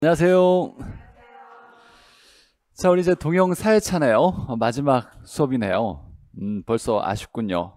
안녕하세요. 자, 우리 이제 동영 사회차네요. 어, 마지막 수업이네요. 음, 벌써 아쉽군요.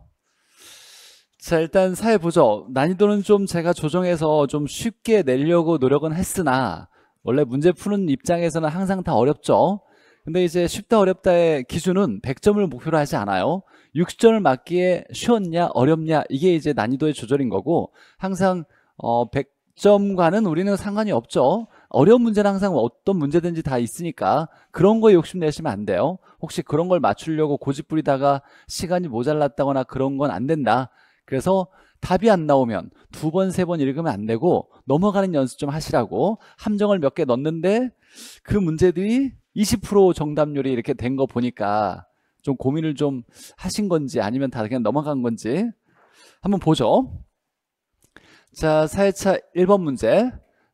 자, 일단 사회 보죠. 난이도는 좀 제가 조정해서 좀 쉽게 내려고 노력은 했으나 원래 문제 푸는 입장에서는 항상 다 어렵죠. 근데 이제 쉽다 어렵다의 기준은 100점을 목표로 하지 않아요. 60점을 맞기에 쉬웠냐 어렵냐 이게 이제 난이도의 조절인 거고 항상 어, 100점과는 우리는 상관이 없죠. 어려운 문제는 항상 어떤 문제든지 다 있으니까 그런 거에 욕심내시면 안 돼요. 혹시 그런 걸 맞추려고 고집부리다가 시간이 모자랐다거나 그런 건 안 된다. 그래서 답이 안 나오면 두 번, 세 번 읽으면 안 되고 넘어가는 연습 좀 하시라고 함정을 몇 개넣는데그 문제들이 20% 정답률이 이렇게 된 거 보니까 좀 고민을 좀 하신 건지 아니면 다 그냥 넘어간 건지 한번 보죠. 자, 사회차 1번 문제.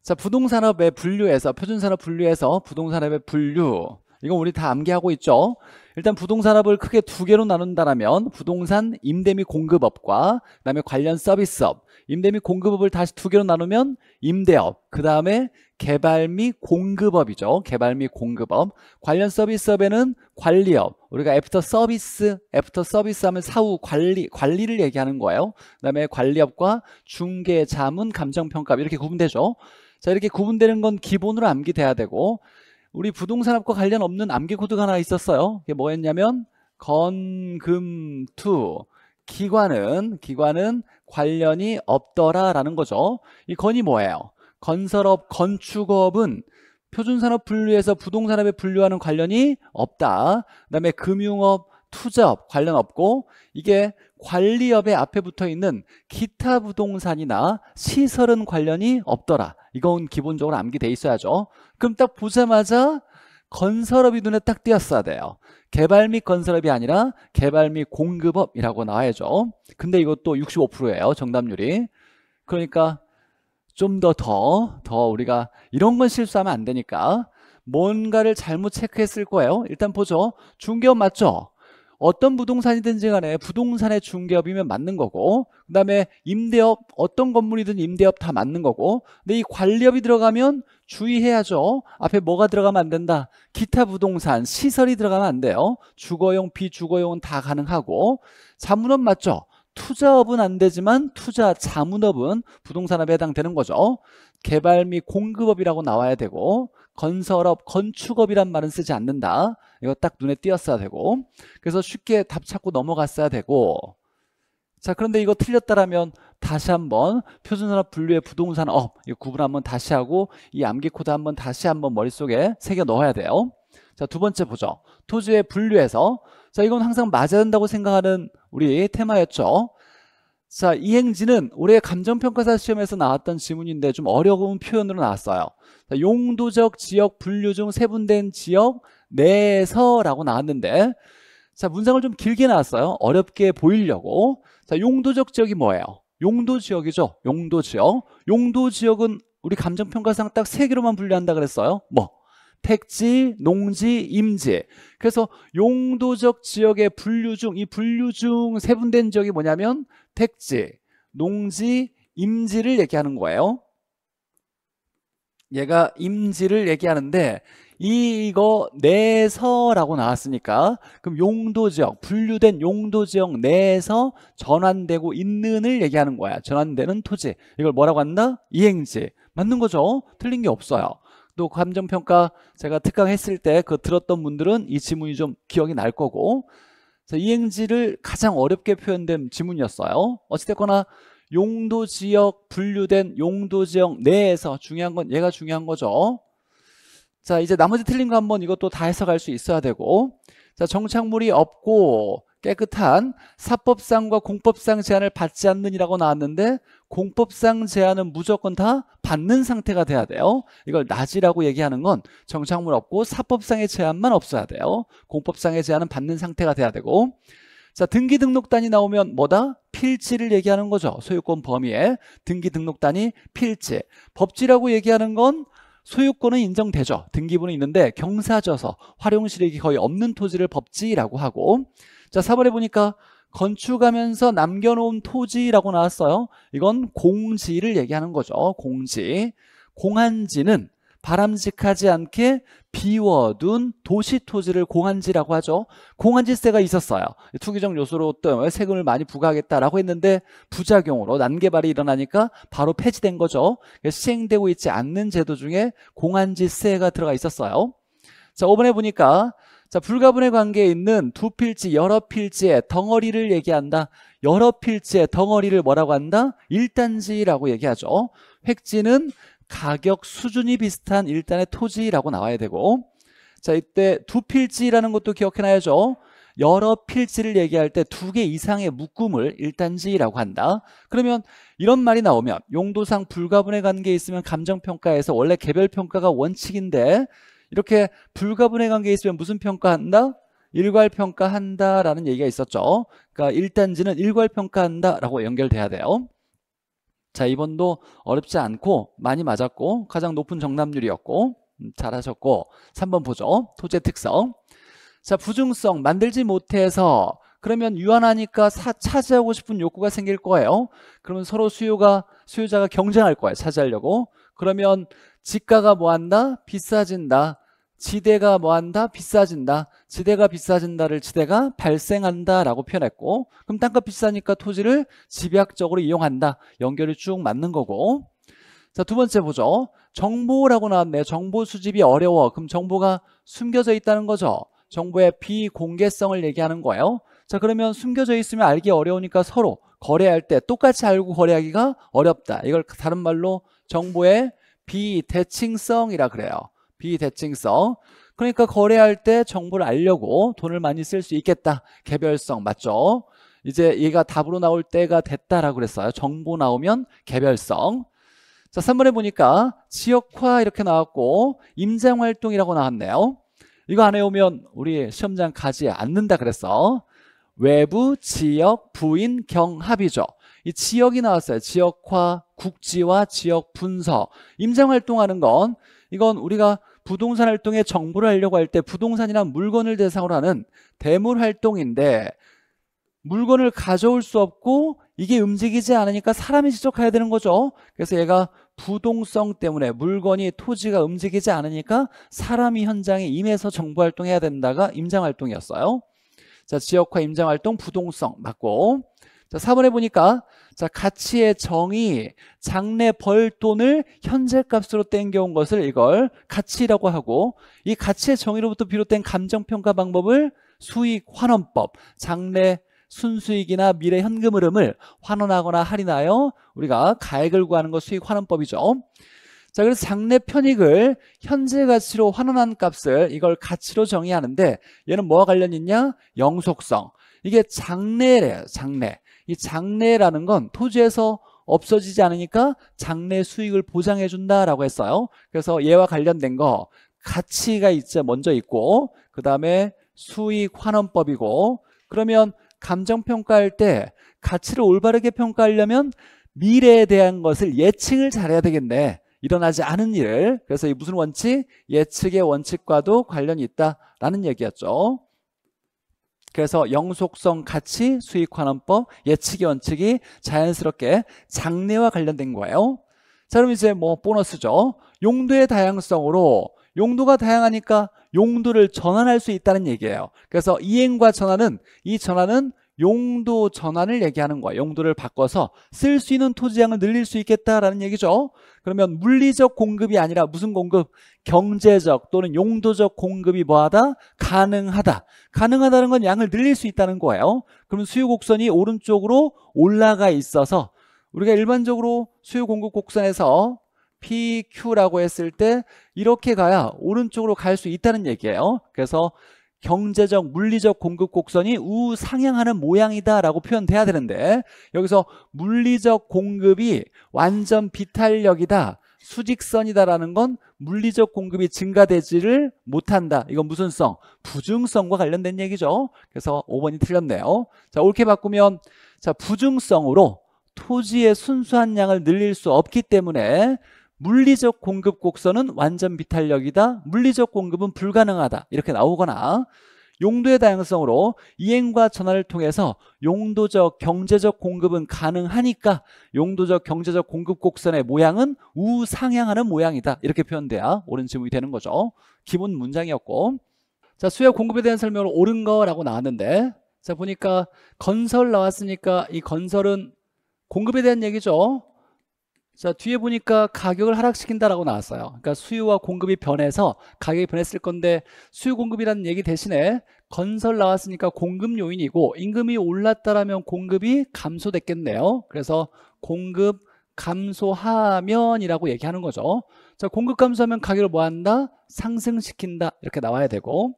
자 부동산업의 분류에서 표준산업 분류에서 부동산업의 분류 이건 우리 다 암기하고 있죠 일단 부동산업을 크게 두 개로 나눈다면 부동산 임대 및 공급업과 그 다음에 관련 서비스업 임대 및 공급업을 다시 두 개로 나누면 임대업 그 다음에 개발 및 공급업이죠 개발 및 공급업 관련 서비스업에는 관리업 우리가 애프터 서비스 애프터 서비스 하면 사후 관리 관리를 얘기하는 거예요 그 다음에 관리업과 중개 자문 감정평가 이렇게 구분되죠 자 이렇게 구분되는 건 기본으로 암기돼야 되고 우리 부동산업과 관련 없는 암기 코드가 하나 있었어요 그게 뭐였냐면 건금투 기관은 기관은 관련이 없더라라는 거죠 이 건이 뭐예요 건설업 건축업은 표준산업 분류에서 부동산업에 분류하는 관련이 없다 그 다음에 금융업 투자업 관련 없고 이게 관리업의 앞에 붙어 있는 기타 부동산이나 시설은 관련이 없더라 이건 기본적으로 암기돼 있어야죠 그럼 딱 보자마자 건설업이 눈에 딱 띄었어야 돼요 개발 및 건설업이 아니라 개발 및 공급업이라고 나와야죠 근데 이것도 65%예요 정답률이 그러니까 좀 더 더더 더, 우리가 이런 건 실수하면 안 되니까 뭔가를 잘못 체크했을 거예요 일단 보죠 중개업 맞죠? 어떤 부동산이든지 간에 부동산의 중개업이면 맞는 거고 그 다음에 임대업 어떤 건물이든 임대업 다 맞는 거고 근데 이 관리업이 들어가면 주의해야죠 앞에 뭐가 들어가면 안 된다 기타 부동산 시설이 들어가면 안 돼요 주거용 비주거용은 다 가능하고 자문업 맞죠 투자업은 안 되지만 투자 자문업은 부동산업에 해당되는 거죠 개발 및 공급업이라고 나와야 되고 건설업, 건축업이란 말은 쓰지 않는다. 이거 딱 눈에 띄었어야 되고 그래서 쉽게 답 찾고 넘어갔어야 되고 자 그런데 이거 틀렸다라면 다시 한번 표준산업 분류의 부동산업 이거 구분 한번 다시 하고 이 암기 코드 한번 다시 한번 머릿속에 새겨 넣어야 돼요 자두 번째 보죠 토지의 분류에서 자 이건 항상 맞아야 된다고 생각하는 우리 테마였죠 자, 이행지는 올해 감정평가사 시험에서 나왔던 지문인데 좀 어려운 표현으로 나왔어요. 자, 용도적 지역 분류 중 세분된 지역 내에서라고 나왔는데 자, 문장을 좀 길게 나왔어요. 어렵게 보이려고. 자, 용도적 지역이 뭐예요? 용도 지역이죠. 용도 지역. 용도 지역은 우리 감정평가상 딱 세 개로만 분류한다 그랬어요. 뭐? 택지, 농지, 임지 그래서 용도적 지역의 분류 중 이 분류 중 세분된 지역이 뭐냐면 택지, 농지, 임지를 얘기하는 거예요. 얘가 임지를 얘기하는데 이거 내서라고 나왔으니까 그럼 용도 지역 분류된 용도 지역 내에서 전환되고 있는을 얘기하는 거야 전환되는 토지 이걸 뭐라고 한다? 이행지 맞는 거죠 틀린 게 없어요 또 감정평가 제가 특강했을 때 그 들었던 분들은 이 지문이 좀 기억이 날 거고 이행지를 가장 어렵게 표현된 지문이었어요 어찌됐거나 용도지역 분류된 용도지역 내에서 중요한 건 얘가 중요한 거죠 자 이제 나머지 틀린 거 한번 이것도 다 해석할 수 있어야 되고 자 정착물이 없고 깨끗한 사법상과 공법상 제한을 받지 않는이라고 나왔는데 공법상 제한은 무조건 다 받는 상태가 돼야 돼요 이걸 낮이라고 얘기하는 건 정착물 없고 사법상의 제한만 없어야 돼요 공법상의 제한은 받는 상태가 돼야 되고 자 등기 등록단이 나오면 뭐다? 필지를 얘기하는 거죠 소유권 범위에 등기 등록단이 필지 법지라고 얘기하는 건 소유권은 인정되죠 등기부는 있는데 경사져서 활용실익이 거의 없는 토지를 법지라고 하고 자 4번에 보니까 건축하면서 남겨놓은 토지라고 나왔어요 이건 공지를 얘기하는 거죠 공지 공한지는 바람직하지 않게 비워둔 도시 토지를 공한지라고 하죠. 공한지세가 있었어요. 투기적 요소로 어떤 세금을 많이 부과하겠다라고 했는데 부작용으로 난개발이 일어나니까 바로 폐지된 거죠. 시행되고 있지 않는 제도 중에 공한지세가 들어가 있었어요. 자, 5번에 보니까 자, 불가분의 관계에 있는 두 필지, 여러 필지의 덩어리를 얘기한다. 여러 필지의 덩어리를 뭐라고 한다? 일단지라고 얘기하죠. 획지는 가격 수준이 비슷한 일단의 토지라고 나와야 되고 자, 이때 두 필지라는 것도 기억해놔야죠. 여러 필지를 얘기할 때 두 개 이상의 묶음을 일단지라고 한다. 그러면 이런 말이 나오면 용도상 불가분의 관계에 있으면 감정평가에서 원래 개별평가가 원칙인데 이렇게 불가분의 관계에 있으면 무슨 평가한다? 일괄평가한다라는 얘기가 있었죠. 그러니까 1단지는 일괄평가한다라고 연결돼야 돼요. 자 이번도 어렵지 않고 많이 맞았고 가장 높은 정답률이었고 음, 잘하셨고 3번 보죠. 토지의 특성. 자 부중성 만들지 못해서 그러면 유한하니까 사, 차지하고 싶은 욕구가 생길 거예요. 그러면 서로 수요가 수요자가 경쟁할 거예요. 차지하려고. 그러면 지가가 뭐한다? 비싸진다. 지대가 뭐한다? 비싸진다. 지대가 비싸진다를 지대가 발생한다라고 표현했고 그럼 땅값 비싸니까 토지를 집약적으로 이용한다. 연결이 쭉 맞는 거고 자 두 번째 보죠. 정보라고 나왔네요. 정보 수집이 어려워. 그럼 정보가 숨겨져 있다는 거죠. 정보의 비공개성을 얘기하는 거예요. 자 그러면 숨겨져 있으면 알기 어려우니까 서로 거래할 때 똑같이 알고 거래하기가 어렵다. 이걸 다른 말로 정보의 비대칭성이라 그래요. 비대칭성. 그러니까 거래할 때 정보를 알려고 돈을 많이 쓸 수 있겠다. 개별성 맞죠? 이제 얘가 답으로 나올 때가 됐다라고 그랬어요. 정보 나오면 개별성. 자, 3번에 보니까 지역화 이렇게 나왔고 임장활동이라고 나왔네요. 이거 안 해오면 우리 시험장 가지 않는다 그랬어. 외부, 지역, 부인, 경합이죠. 이 지역이 나왔어요. 지역화, 국지와 지역 분석, 임장 활동하는 건 이건 우리가 부동산 활동에 정보를 알려고 할 때 부동산이나 물건을 대상으로 하는 대물 활동인데 물건을 가져올 수 없고 이게 움직이지 않으니까 사람이 지접해야 되는 거죠. 그래서 얘가 부동성 때문에 물건이 토지가 움직이지 않으니까 사람이 현장에 임해서 정보 활동해야 된다가 임장 활동이었어요. 자, 지역화 임장 활동 부동성 맞고 자, 4번에 보니까 자, 가치의 정의 장래 벌 돈을 현재 값으로 땡겨온 것을 이걸 가치라고 하고 이 가치의 정의로부터 비롯된 감정평가 방법을 수익 환원법 장래 순수익이나 미래 현금 흐름을 환원하거나 할인하여 우리가 가액을 구하는 것 수익 환원법이죠. 자 그래서 장래 편익을 현재 가치로 환원한 값을 이걸 가치로 정의하는데 얘는 뭐와 관련 있냐? 영속성. 이게 장래래요. 장래. 이 장래라는 건 토지에서 없어지지 않으니까 장래 수익을 보장해 준다라고 했어요. 그래서 얘와 관련된 거 가치가 이제 먼저 있고 그 다음에 수익 환원법이고 그러면 감정평가할 때 가치를 올바르게 평가하려면 미래에 대한 것을 예측을 잘해야 되겠네 일어나지 않은 일을 그래서 이 무슨 원칙? 예측의 원칙과도 관련이 있다라는 얘기였죠 그래서 영속성 가치 수익환원법 예측의 원칙이 자연스럽게 장래와 관련된 거예요 자 그럼 이제 뭐 보너스죠 용도의 다양성으로 용도가 다양하니까 용도를 전환할 수 있다는 얘기예요 그래서 이행과 전환은 이 전환은 용도 전환을 얘기하는 거야 용도를 바꿔서 쓸 수 있는 토지양을 늘릴 수 있겠다라는 얘기죠 그러면 물리적 공급이 아니라 무슨 공급? 경제적 또는 용도적 공급이 뭐하다? 가능하다. 가능하다는 건 양을 늘릴 수 있다는 거예요. 그러면 수요 곡선이 오른쪽으로 올라가 있어서 우리가 일반적으로 수요 공급 곡선에서 PQ라고 했을 때 이렇게 가야 오른쪽으로 갈 수 있다는 얘기예요. 그래서 경제적 물리적 공급 곡선이 우상향하는 모양이다 라고 표현돼야 되는데 여기서 물리적 공급이 완전 비탄력이다 수직선이다 라는 건 물리적 공급이 증가되지를 못한다. 이건 무슨 성? 부중성과 관련된 얘기죠. 그래서 5번이 틀렸네요. 자, 옳게 바꾸면 자, 부중성으로 토지의 순수한 양을 늘릴 수 없기 때문에 물리적 공급 곡선은 완전 비탄력이다. 물리적 공급은 불가능하다. 이렇게 나오거나 용도의 다양성으로 이행과 전환을 통해서 용도적 경제적 공급은 가능하니까 용도적 경제적 공급 곡선의 모양은 우상향하는 모양이다 이렇게 표현돼야 옳은 지문이 되는 거죠 기본 문장이었고 자 수요 공급에 대한 설명으로 옳은 거라고 나왔는데 자 보니까 건설 나왔으니까 이 건설은 공급에 대한 얘기죠 자 뒤에 보니까 가격을 하락시킨다라고 나왔어요. 그러니까 수요와 공급이 변해서 가격이 변했을 건데 수요 공급이라는 얘기 대신에 건설 나왔으니까 공급 요인이고 임금이 올랐다라면 공급이 감소됐겠네요. 그래서 공급 감소하면이라고 얘기하는 거죠. 자 공급 감소하면 가격을 뭐한다? 상승시킨다 이렇게 나와야 되고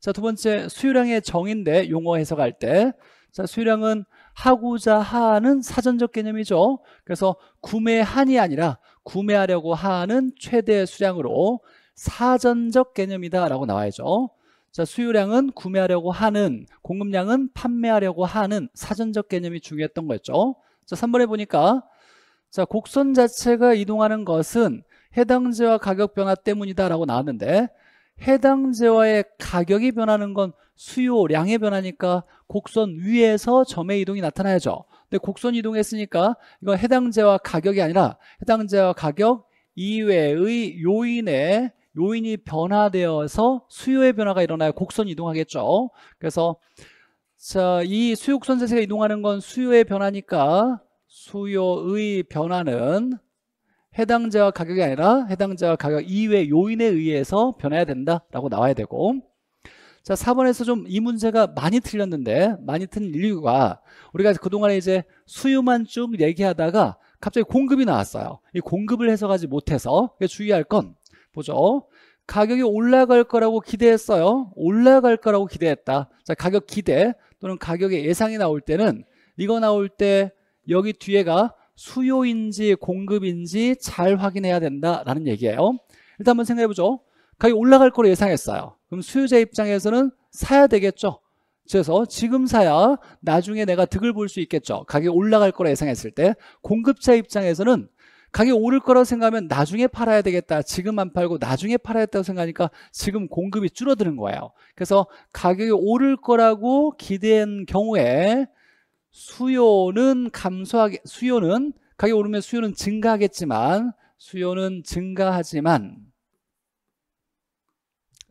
자 두 번째 수요량의 정인데 용어 해석할 때자 수요량은 하고자 하는 사전적 개념이죠. 그래서 구매한이 아니라 구매하려고 하는 최대 수량으로 사전적 개념이다라고 나와야죠. 자, 수요량은 구매하려고 하는, 공급량은 판매하려고 하는 사전적 개념이 중요했던 거였죠. 자, 3번에 보니까 자, 곡선 자체가 이동하는 것은 해당제와 가격 변화 때문이다라고 나왔는데 해당제와의 가격이 변하는 건 수요량의 변화니까 곡선 위에서 점의 이동이 나타나야죠. 근데 곡선 이동했으니까 이건 해당제와 가격이 아니라 해당제와 가격 이외의 요인에 요인이 변화되어서 수요의 변화가 일어나야 곡선이 동하겠죠 그래서 자, 이 수요곡선 자체가 이동하는 건 수요의 변화니까 수요의 변화는 해당자와 가격이 아니라 해당자와 가격 이외 요인에 의해서 변해야 된다라고 나와야 되고 자, 4번에서 좀 이 문제가 많이 틀렸는데 많이 틀린 이유가 우리가 그동안에 이제 수요만 쭉 얘기하다가 갑자기 공급이 나왔어요. 이 공급을 해석하지 못해서 주의할 건 보죠. 가격이 올라갈 거라고 기대했어요. 올라갈 거라고 기대했다. 자, 가격 기대 또는 가격의 예상이 나올 때는 이거 나올 때 여기 뒤에가 수요인지 공급인지 잘 확인해야 된다라는 얘기예요. 일단 한번 생각해보죠. 가격이 올라갈 거로 예상했어요. 그럼 수요자 입장에서는 사야 되겠죠. 그래서 지금 사야 나중에 내가 득을 볼 수 있겠죠. 가격이 올라갈 거라 예상했을 때 공급자 입장에서는 가격이 오를 거라고 생각하면 나중에 팔아야 되겠다. 지금 안 팔고 나중에 팔아야겠다고 생각하니까 지금 공급이 줄어드는 거예요. 그래서 가격이 오를 거라고 기대한 경우에 수요는 감소하게 수요는 가격이 오르면 수요는 증가하겠지만 수요는 증가하지만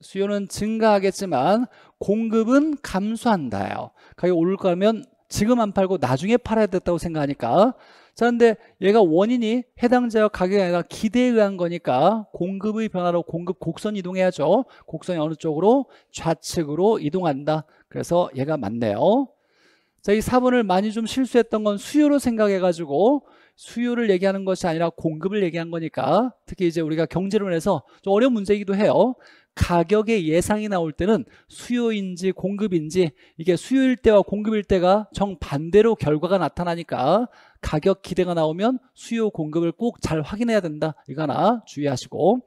수요는 증가하겠지만 공급은 감소한다요. 가격이 오를 거면 지금 안 팔고 나중에 팔아야 됐다고 생각하니까 자 근데 얘가 원인이 해당 제약 가격이 아니라 기대에 의한 거니까 공급의 변화로 공급 곡선 이동해야죠 곡선이 어느 쪽으로 좌측으로 이동한다 그래서 얘가 맞네요 자이 4번을 많이 좀 실수했던 건 수요로 생각해 가지고 수요를 얘기하는 것이 아니라 공급을 얘기한 거니까 특히 이제 우리가 경제론에서 좀 어려운 문제이기도 해요 가격의 예상이 나올 때는 수요인지 공급인지 이게 수요일 때와 공급일 때가 정반대로 결과가 나타나니까 가격 기대가 나오면 수요 공급을 꼭 잘 확인해야 된다 이거 하나 주의하시고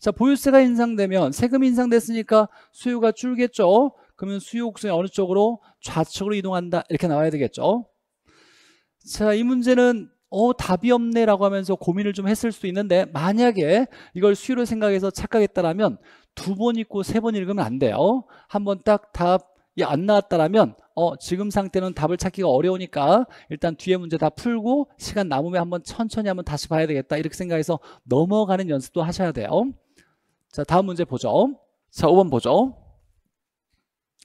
자 보유세가 인상되면 세금이 인상됐으니까 수요가 줄겠죠 그러면 수요 곡선이 어느 쪽으로 좌측으로 이동한다 이렇게 나와야 되겠죠 자이 문제는 어 답이 없네 라고 하면서 고민을 좀 했을 수도 있는데 만약에 이걸 수요로 생각해서 착각했다라면 두번 읽고 세 번 읽으면 안 돼요 한 번 딱 답이 안 나왔다라면 어 지금 상태는 답을 찾기가 어려우니까 일단 뒤에 문제 다 풀고 시간 남으면 한번 천천히 한 번 다시 봐야 되겠다 이렇게 생각해서 넘어가는 연습도 하셔야 돼요 자 다음 문제 보죠 자 5번 보죠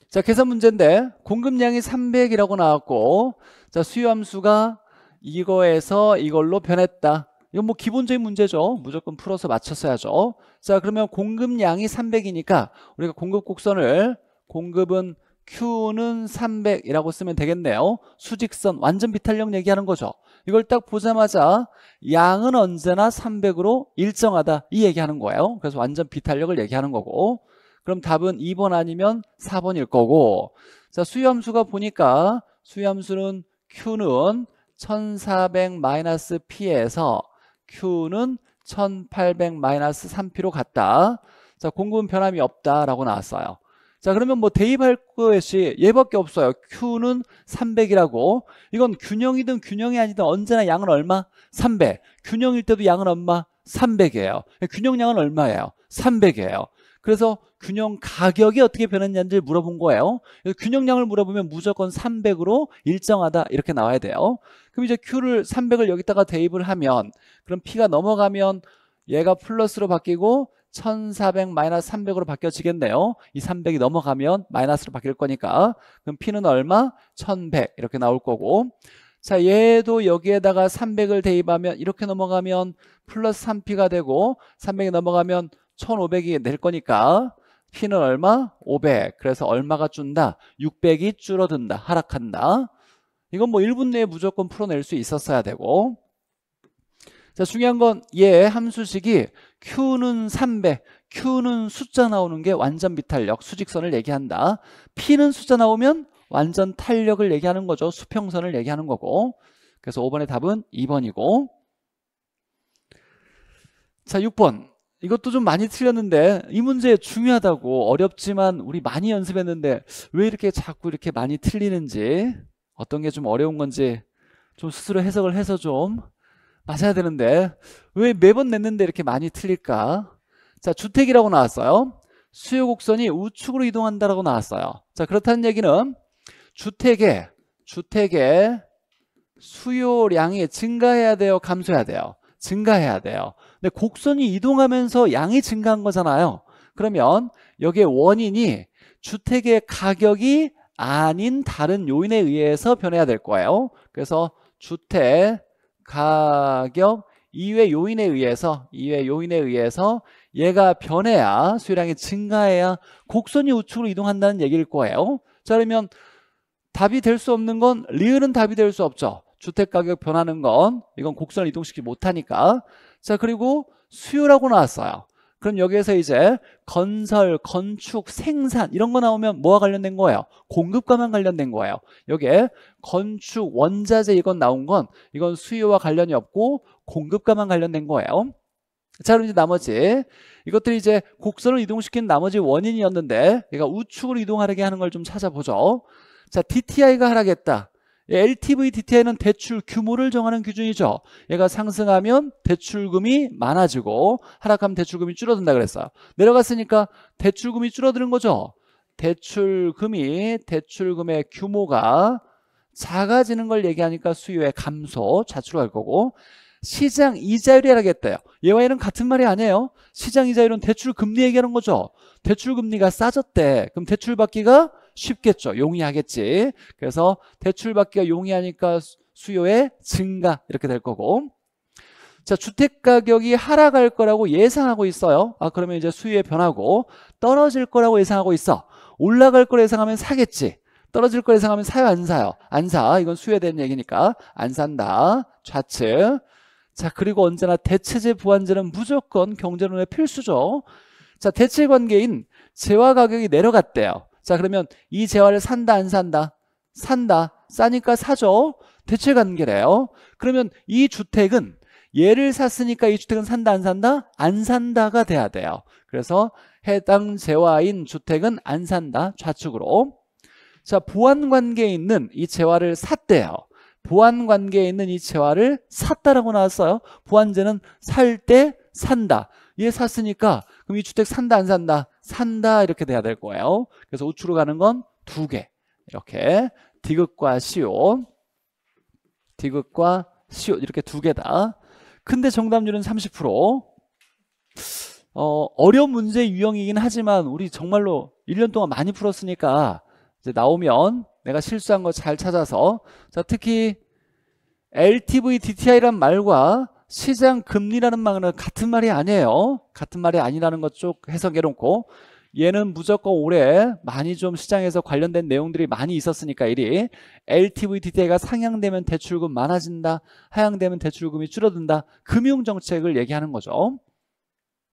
자 계산 문제인데 공급량이 300이라고 나왔고 자 수요함수가 이거에서 이걸로 변했다 이건 뭐 기본적인 문제죠. 무조건 풀어서 맞췄어야죠. 자, 그러면 공급량이 300이니까 우리가 공급 곡선을 공급은 Q는 300이라고 쓰면 되겠네요. 수직선 완전 비탄력 얘기하는 거죠. 이걸 딱 보자마자 양은 언제나 300으로 일정하다 이 얘기하는 거예요. 그래서 완전 비탄력을 얘기하는 거고 그럼 답은 2번 아니면 4번일 거고 자 수염수가 보니까 수염수는 Q는 1400-P에서 Q는 1800-3P로 같다. 자, 공급은 변함이 없다라고 나왔어요. 자, 그러면 뭐 대입할 것이 얘밖에 없어요. Q는 300이라고. 이건 균형이든 균형이 아니든 언제나 양은 얼마? 300. 균형일 때도 양은 얼마? 300이에요. 균형량은 얼마예요? 300이에요. 그래서 균형 가격이 어떻게 변했냐를 물어본 거예요. 균형량을 물어보면 무조건 300으로 일정하다 이렇게 나와야 돼요. 그럼 이제 Q를 300을 여기다가 대입을 하면 그럼 P가 넘어가면 얘가 플러스로 바뀌고 1400 마이너스 300으로 바뀌어지겠네요. 이 300이 넘어가면 마이너스로 바뀔 거니까. 그럼 P는 얼마? 1100 이렇게 나올 거고 자 얘도 여기에다가 300을 대입하면 이렇게 넘어가면 플러스 3P가 되고 300이 넘어가면 1500이 될 거니까 T는 얼마? 500. 그래서 얼마가 준다? 600이 줄어든다. 하락한다. 이건 뭐 1분 내에 무조건 풀어낼 수 있었어야 되고 자 중요한 건 얘 함수식이 Q는 300, Q는 숫자 나오는 게 완전 비탄력, 수직선을 얘기한다. P는 숫자 나오면 완전 탄력을 얘기하는 거죠. 수평선을 얘기하는 거고 그래서 5번의 답은 2번이고 자 6번 이것도 좀 많이 틀렸는데 이 문제 중요하다고 어렵지만 우리 많이 연습했는데 왜 이렇게 자꾸 이렇게 많이 틀리는지 어떤 게 좀 어려운 건지 좀 스스로 해석을 해서 좀 맞아야 되는데 왜 매번 냈는데 이렇게 많이 틀릴까? 자 주택이라고 나왔어요. 수요 곡선이 우측으로 이동한다라고 나왔어요. 자 그렇다는 얘기는 주택의 주택의 수요량이 증가해야 돼요, 감소해야 돼요? 증가해야 돼요. 근데 곡선이 이동하면서 양이 증가한 거잖아요. 그러면 여기에 원인이 주택의 가격이 아닌 다른 요인에 의해서 변해야 될 거예요. 그래서 주택 가격 이외 요인에 의해서 이외 요인에 의해서 얘가 변해야 수량이 증가해야 곡선이 우측으로 이동한다는 얘기일 거예요. 자 그러면 답이 될 수 없는 건 리을은 답이 될 수 없죠. 주택가격 변하는 건 이건 곡선을 이동시키지 못하니까 자 그리고 수요라고 나왔어요 그럼 여기에서 이제 건설, 건축, 생산 이런 거 나오면 뭐와 관련된 거예요? 공급과만 관련된 거예요 여기에 건축, 원자재 이건 나온 건 이건 수요와 관련이 없고 공급과만 관련된 거예요 자 그럼 이제 나머지 이것들이 이제 곡선을 이동시킨 나머지 원인이었는데 얘가 우측으로 이동하게 하는 걸 좀 찾아보죠 자 DTI가 하락했다 LTV DTI는 대출 규모를 정하는 기준이죠. 얘가 상승하면 대출금이 많아지고 하락하면 대출금이 줄어든다 그랬어요. 내려갔으니까 대출금이 줄어드는 거죠. 대출금이 대출금의 규모가 작아지는 걸 얘기하니까 수요의 감소, 자출할 거고 시장 이자율이라고 했대요. 얘와 얘는 같은 말이 아니에요. 시장 이자율은 대출 금리 얘기하는 거죠. 대출 금리가 싸졌대. 그럼 대출 받기가 쉽겠죠. 용이하겠지. 그래서 대출 받기가 용이하니까 수요의 증가 이렇게 될 거고 자 주택 가격이 하락할 거라고 예상하고 있어요. 아 그러면 이제 수요의 변화고 떨어질 거라고 예상하고 있어. 올라갈 걸 예상하면 사겠지. 떨어질 걸 예상하면 사요 안 사요? 안 사. 이건 수요에 대한 얘기니까 안 산다. 좌측. 자 그리고 언제나 대체제 보완제는 무조건 경제론의 필수죠. 자 대체 관계인 재화 가격이 내려갔대요. 자 그러면 이 재화를 산다 안 산다? 산다. 싸니까 사죠. 대체관계래요. 그러면 이 주택은 얘를 샀으니까 이 주택은 산다 안 산다? 안 산다가 돼야 돼요. 그래서 해당 재화인 주택은 안 산다 좌측으로 자 보안관계에 있는 이 재화를 샀대요 보안관계에 있는 이 재화를 샀다라고 나왔어요 보안재는살 때 산다 얘 샀으니까 그럼 이 주택 산다 안 산다 산다 이렇게 돼야 될 거예요 그래서 우측으로 가는 건 두 개 이렇게 디귿과 시오 디귿과 시오 이렇게 두 개다 근데 정답률은 30% 어, 어려운 문제 유형이긴 하지만 우리 정말로 1년 동안 많이 풀었으니까 이제 나오면 내가 실수한 거 잘 찾아서 자 특히 LTV, DTI란 말과 시장 금리라는 말은 같은 말이 아니에요. 같은 말이 아니라는 것 쪽 해석해놓고 얘는 무조건 올해 많이 좀 시장에서 관련된 내용들이 많이 있었으니까 1위 LTV DTI가 상향되면 대출금 많아진다 하향되면 대출금이 줄어든다 금융정책을 얘기하는 거죠